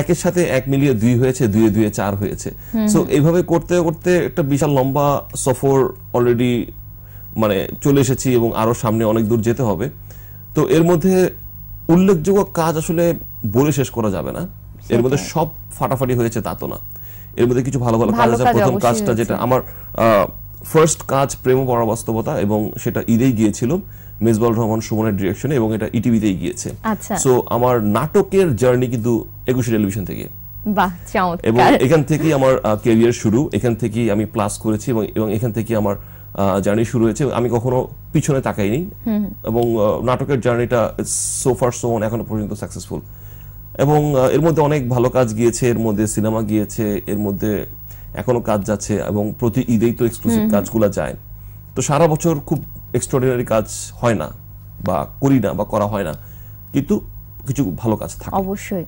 একের সাথে এক মিলিয়ে দুই হয়েছে দুই দুয়ে চার হয়েছে সো এইভাবে করতে করতে একটা বিশাল লম্বা সফর অলরেডি মানে চলে এসেছি এবং আরো সামনে অনেক দূর যেতে হবে তো এর মধ্যে উল্লেখযোগ্য কাজ আসলে বলে শেষ করা যাবে না এর মধ্যে সব ফাটাফাটি হয়েছে তা তো না এর মধ্যে কিছু ভালো ভালো কাজ আছে প্রথম কাজটা যেটা আমার ফার্স্ট কাজ প্রেম পরাবাস্তবতা এবং সেটা ঈদেই গিয়েছিল মেজবাল রহমান সুমনের ডিরেকশনে এবং এটা ইটিভিতেই e গিয়েছে সো আচ্ছা। আমার নাটকের জার্নি কিন্তু একুশে টেলিভিশন থেকে এবং এখান থেকে আমার কেরিয়ার শুরু এখান থেকে আমি প্লাস করেছি এবং এখান থেকে আমার জার্নি শুরু হয়েছে আমি কখনো পিছনে তাকাইনি এবং নাটকের জার্নিটা সো ফার সো এখনো পর্যন্ত সাকসেসফুল এবং এর মধ্যে অনেক ভালো কাজ গিয়েছে এর মধ্যে সিনেমা গিয়েছে এর মধ্যে এখনো কাজ যাচ্ছে এবং প্রতি ঈদেই তো এক্সক্লুসিভ কাজগুলো যায় তো সারা বছর খুব এক্সট্রডিনারি কাজ হয় না বা করি না বা করা হয় না কিন্তু কিছু ভালো কাজ থাকে অবশ্যই